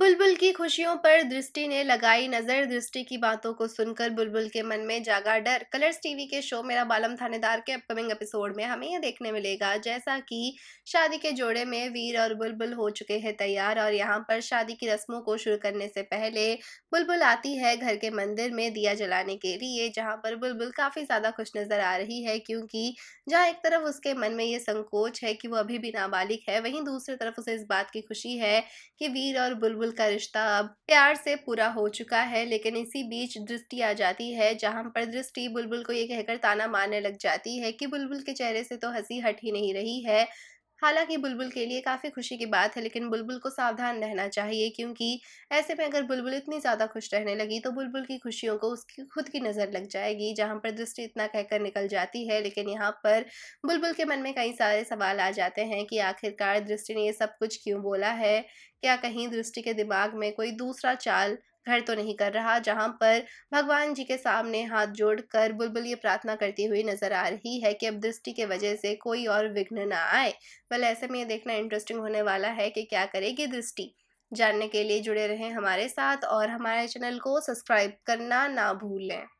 बुलबुल की खुशियों पर दृष्टि ने लगाई नजर दृष्टि की बातों को सुनकर बुलबुल के मन में जागा डर कलर्स टीवी के शो मेरा बालम थानेदार के अपकमिंग एपिसोड में हमें यह देखने मिलेगा जैसा कि शादी के जोड़े में वीर और बुलबुल हो चुके हैं तैयार और यहाँ पर शादी की रस्मों को शुरू करने से पहले बुलबुल आती है घर के मंदिर में दिया जलाने के लिए जहाँ पर बुलबुल काफ़ी ज़्यादा खुश नजर आ रही है क्योंकि जहाँ एक तरफ उसके मन में ये संकोच है कि वो अभी भी नाबालिग है वहीं दूसरी तरफ उसे इस बात की खुशी है कि वीर और बुलबुल मुगल का रिश्ता अब प्यार से पूरा हो चुका है लेकिन इसी बीच दृष्टि आ जाती है जहां पर दृष्टि बुलबुल को ये कहकर ताना मारने लग जाती है कि बुलबुल के चेहरे से तो हंसी हट ही नहीं रही है हालांकि बुलबुल के लिए काफ़ी खुशी की बात है लेकिन बुलबुल को सावधान रहना चाहिए क्योंकि ऐसे में अगर बुलबुल इतनी ज़्यादा खुश रहने लगी तो बुलबुल की खुशियों को उसकी खुद की नज़र लग जाएगी जहाँ पर दृष्टि इतना कहकर निकल जाती है लेकिन यहाँ पर बुलबुल के मन में कई सारे सवाल आ जाते हैं कि आखिरकार दृष्टि ने ये सब कुछ क्यों बोला है क्या कहीं दृष्टि के दिमाग में कोई दूसरा चाल घर तो नहीं कर रहा जहां पर भगवान जी के सामने हाथ जोड़कर बुलबुल ये प्रार्थना करती हुई नजर आ रही है कि अब दृष्टि के वजह से कोई और विघ्न ना आए वेल ऐसे में ये देखना इंटरेस्टिंग होने वाला है कि क्या करेगी दृष्टि जानने के लिए जुड़े रहें हमारे साथ और हमारे चैनल को सब्सक्राइब करना ना भूलें